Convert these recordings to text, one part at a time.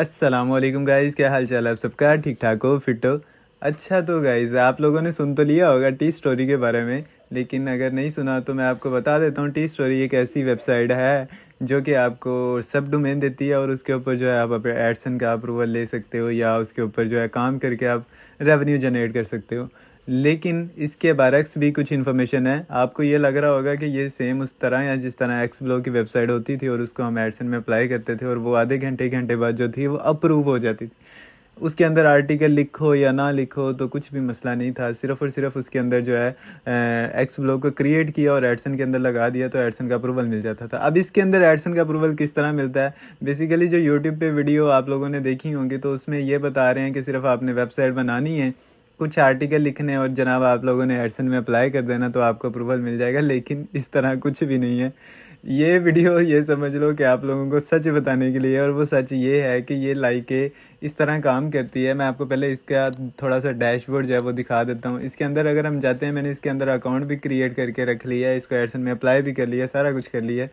अस्सलाम वालेकुम क्या हाल चाल है आप सबका ठीक ठाक हो फिट हो अच्छा तो गाइज़ आप लोगों ने सुन तो लिया होगा टी स्टोरी के बारे में लेकिन अगर नहीं सुना तो मैं आपको बता देता हूँ टी स्टोरी एक ऐसी वेबसाइट है जो कि आपको सब डोमेन देती है और उसके ऊपर जो है आप अपने एडसन का अप्रूवल ले सकते हो या उसके ऊपर जो है काम करके आप रेवेन्यू जनरेट कर सकते हो लेकिन इसके बरक्स भी कुछ इन्फॉर्मेशन है आपको ये लग रहा होगा कि ये सेम उस तरह या जिस तरह एक्स ब्लॉग की वेबसाइट होती थी और उसको हम एडसन में अप्लाई करते थे और वो आधे घंटे घंटे बाद जो थी वो अप्रूव हो जाती थी उसके अंदर आर्टिकल लिखो या ना लिखो तो कुछ भी मसला नहीं था सिर्फ और सिर्फ उसके अंदर जो है एक्स ब्लॉग को क्रिएट किया और एडसन के अंदर लगा दिया तो एडसन का अप्रूवल मिल जाता था अब इसके अंदर एडसन का अप्रूवल किस तरह मिलता है बेसिकली जो यूट्यूब पे वीडियो आप लोगों ने देखी होंगी तो उसमें ये बता रहे हैं कि सिर्फ आपने वेबसाइट बनानी है कुछ आर्टिकल लिखने और जनाब आप लोगों ने एडसन में अप्लाई कर देना तो आपको अप्रूवल मिल जाएगा लेकिन इस तरह कुछ भी नहीं है ये वीडियो ये समझ लो कि आप लोगों को सच बताने के लिए और वो सच ये है कि ये लाइके इस तरह काम करती है मैं आपको पहले इसका थोड़ा सा डैशबोर्ड जो है वो दिखा देता हूँ इसके अंदर अगर हम जाते हैं मैंने इसके अंदर अकाउंट भी क्रिएट करके रख लिया है इसको एडसन में अप्लाई भी कर लिया सारा कुछ कर लिया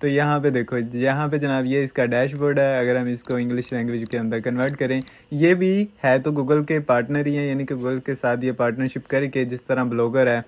तो यहाँ पे देखो यहाँ पे जनाब ये इसका डैशबोर्ड है अगर हम इसको इंग्लिश लैंग्वेज के अंदर कन्वर्ट करें ये भी है तो गूगल के पार्टनर ही हैं यानी कि गूगल के साथ ये पार्टनरशिप करके जिस तरह ब्लॉगर है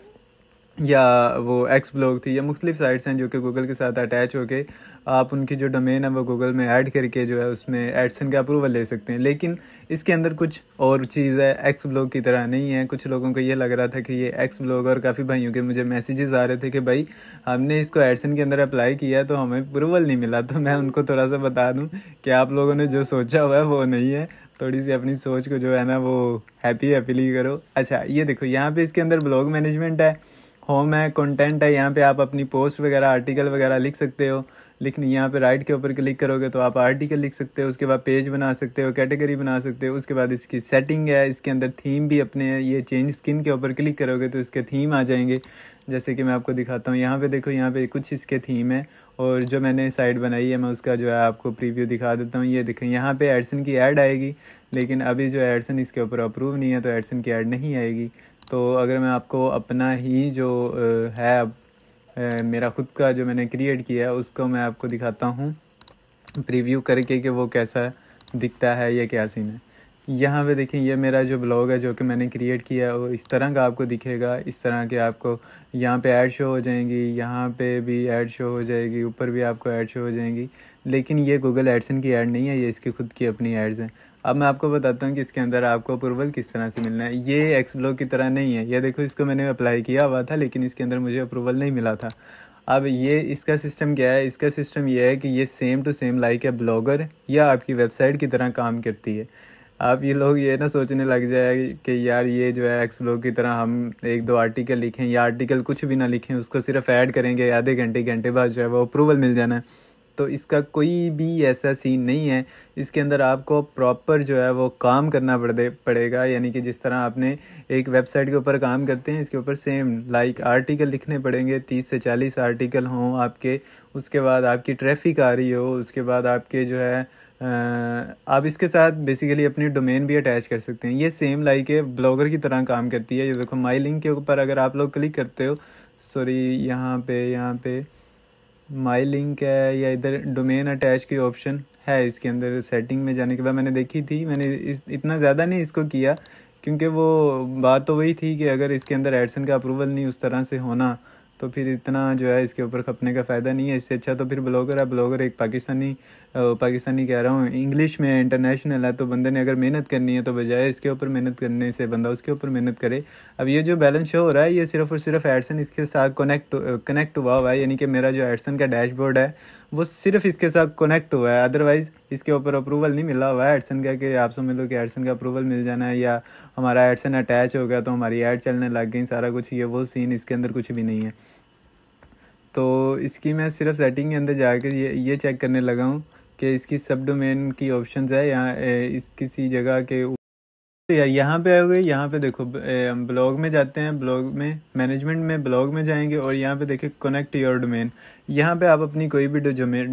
या वो एक्स ब्लॉग थी या मुख्तलिफ साइट्स हैं जो कि गूगल के साथ अटैच होकर आप उनकी जो डोमेन है वो गूगल में ऐड करके जो है उसमें एडसन का अप्रूवल ले सकते हैं लेकिन इसके अंदर कुछ और चीज़ है एक्स ब्लॉग की तरह नहीं है कुछ लोगों को ये लग रहा था कि ये एक्स ब्लॉग और काफ़ी भाइयों के मुझे मैसेजेस आ रहे थे कि भाई हमने इसको एडसन के अंदर अप्लाई किया तो हमें अप्रूवल नहीं मिला तो मैं उनको थोड़ा सा बता दूँ कि आप लोगों ने जो सोचा हुआ है वो नहीं है थोड़ी सी अपनी सोच को जो है ना वो हैप्पी हैप्पीली करो अच्छा ये देखो यहाँ पे इसके अंदर ब्लॉग मैनेजमेंट है होम है कंटेंट है यहाँ पे आप अपनी पोस्ट वगैरह आर्टिकल वगैरह लिख सकते हो लेकिन यहाँ पे राइट के ऊपर क्लिक करोगे तो आप आर्टिकल लिख सकते हो उसके बाद पेज बना सकते हो कैटेगरी बना सकते हो उसके बाद इसकी सेटिंग है इसके अंदर थीम भी अपने ये चेंज स्किन के ऊपर क्लिक करोगे तो इसके थीम आ जाएंगे जैसे कि मैं आपको दिखाता हूँ यहाँ पे देखो यहाँ पे कुछ इसके थीम है और जो मैंने साइट बनाई है मैं उसका जो है आपको प्रीव्यू दिखा देता हूँ ये देखें यहाँ पे एडसन की ऐड आएगी लेकिन अभी जो एडसन इसके ऊपर अप्रूव नहीं है तो एडसन की ऐड नहीं आएगी तो अगर मैं आपको अपना ही जो है मेरा ख़ुद का जो मैंने क्रिएट किया है उसको मैं आपको दिखाता हूँ प्रीव्यू करके कि वो कैसा दिखता है या क्या सीन है यहाँ पे देखिए ये मेरा जो ब्लॉग है जो कि मैंने क्रिएट किया है वो इस तरह का आपको दिखेगा इस तरह के आपको यहाँ पे ऐड शो हो जाएंगी यहाँ पे भी ऐड शो हो जाएगी ऊपर भी आपको ऐड शो हो जाएंगी लेकिन ये गूगल एडसन की ऐड नहीं है ये इसकी खुद की अपनी एड्स हैं अब मैं आपको बताता हूँ कि इसके अंदर आपको अप्रूवल किस तरह से मिलना है ये एक्स ब्लॉग की तरह नहीं है यह देखो इसको मैंने अप्लाई किया हुआ था लेकिन इसके अंदर मुझे अप्रूवल नहीं मिला था अब ये इसका सिस्टम क्या है इसका सिस्टम ये है कि ये same to same like a blogger या आपकी वेबसाइट की तरह काम करती है आप ये लोग ये ना सोचने लग जाए कि यार ये जो है एक्स ब्लॉग की तरह हम एक दो आर्टिकल लिखें या आर्टिकल कुछ भी ना लिखें उसको सिर्फ ऐड करेंगे आधे घंटे घंटे बाद जो है वो अप्रूवल मिल जाना है तो इसका कोई भी ऐसा सीन नहीं है इसके अंदर आपको प्रॉपर जो है वो काम करना पड़े पड़ेगा यानी कि जिस तरह आपने एक वेबसाइट के ऊपर काम करते हैं इसके ऊपर सेम लाइक आर्टिकल लिखने पड़ेंगे तीस से चालीस आर्टिकल हों आपके उसके बाद आपकी ट्रैफिक आ रही हो उसके बाद आपके जो है आप इसके साथ बेसिकली अपनी डोमेन भी अटैच कर सकते हैं ये सेम लाइक है ब्लॉगर की तरह काम करती है ये देखो माई लिंक के ऊपर अगर आप लोग क्लिक करते हो सॉरी यहाँ पे यहाँ पे माई लिंक है या इधर डोमेन अटैच की ऑप्शन है इसके अंदर सेटिंग में जाने के बाद मैंने देखी थी मैंने इस इतना ज़्यादा नहीं इसको किया क्योंकि वो बात तो वही थी कि अगर इसके अंदर एडसन का अप्रूवल नहीं उस तरह से होना तो फिर इतना जो है इसके ऊपर खपने का फ़ायदा नहीं है इससे अच्छा तो फिर ब्लॉगर है ब्लॉगर एक पाकिस्तानी पाकिस्तानी कह रहा हूँ इंग्लिश में इंटरनेशनल है तो बंदे ने अगर मेहनत करनी है तो बजाय इसके ऊपर मेहनत करने से बंदा उसके ऊपर मेहनत करे अब ये जो बैलेंस शो हो रहा है ये सिर्फ और सिर्फ एडसन इसके साथ कनेक्ट कनेक्ट हुआ हुआ है यानी कि मेरा जो एडसन का डैशबोर्ड है वो सिर्फ इसके साथ कनेक्ट हुआ है अदरवाइज़ इसके ऊपर अप्रूवल नहीं मिला हुआ है एडसन का कि आप समझ लो कि एडसन का अप्रूवल मिल जाना है या हमारा एडसन अटैच हो गया तो हमारी ऐड चलने लग गई सारा कुछ ये वो सीन इसके अंदर कुछ भी नहीं है तो इसकी मैं सिर्फ सेटिंग के अंदर जाकर ये ये चेक करने लगा हूँ कि इसकी सब डोमेन की ऑप्शन है या इस किसी जगह के यार यहाँ पे आओगे यहाँ पे देखो हम ब्लॉग में जाते हैं ब्लॉग में मैनेजमेंट में ब्लॉग में जाएंगे और यहाँ पे देखिए कनेक्ट योर डोमेन यहाँ पे आप अपनी कोई भी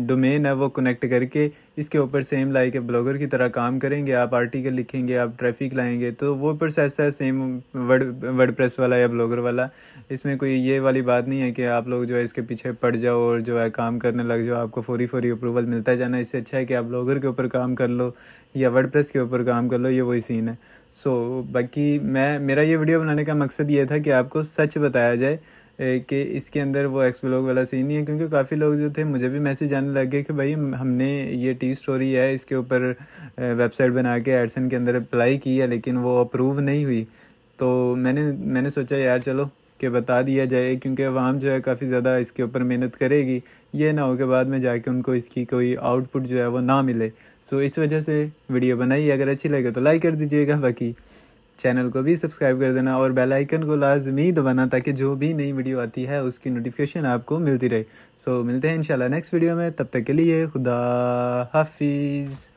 डोमेन है वो कनेक्ट करके इसके ऊपर सेम लाइक के ब्लॉगर की तरह काम करेंगे आप आर्टिकल लिखेंगे आप ट्रैफिक लाएंगे तो वो प्रोसेस है सेम वर्ड वर्ड प्रेस वाला या ब्लॉगर वाला इसमें कोई ये वाली बात नहीं है कि आप लोग जो है इसके पीछे पड़ जाओ और जो है काम करने लग जाओ आपको फोरी फ़ोरी अप्रूवल मिलता है जाना इससे अच्छा है कि आप ब्लॉगर के ऊपर काम कर लो या वर्ड प्रेस के ऊपर काम कर लो ये वही सीन है सो so, बाकी मैं मेरा ये वीडियो बनाने का मकसद ये था कि आपको सच बताया जाए कि इसके अंदर वो एक्सप्लोग वाला सीन नहीं है क्योंकि काफ़ी लोग जो थे मुझे भी मैसेज आने लग गए कि भाई हमने ये टी स्टोरी है इसके ऊपर वेबसाइट बना के एडसन के अंदर अप्लाई की है लेकिन वो अप्रूव नहीं हुई तो मैंने मैंने सोचा यार चलो कि बता दिया जाए क्योंकि आवाम जो है काफ़ी ज़्यादा इसके ऊपर मेहनत करेगी ये ना हो के बाद में जाके उनको इसकी कोई आउटपुट जो है वो ना मिले सो इस वजह से वीडियो बनाई अगर अच्छी लगे तो लाइक कर दीजिएगा बाकी चैनल को भी सब्सक्राइब कर देना और बेल आइकन को लाजमी दबाना ताकि जो भी नई वीडियो आती है उसकी नोटिफिकेशन आपको मिलती रहे सो so, मिलते हैं इंशाल्लाह नेक्स्ट वीडियो में तब तक के लिए खुदा हाफिज़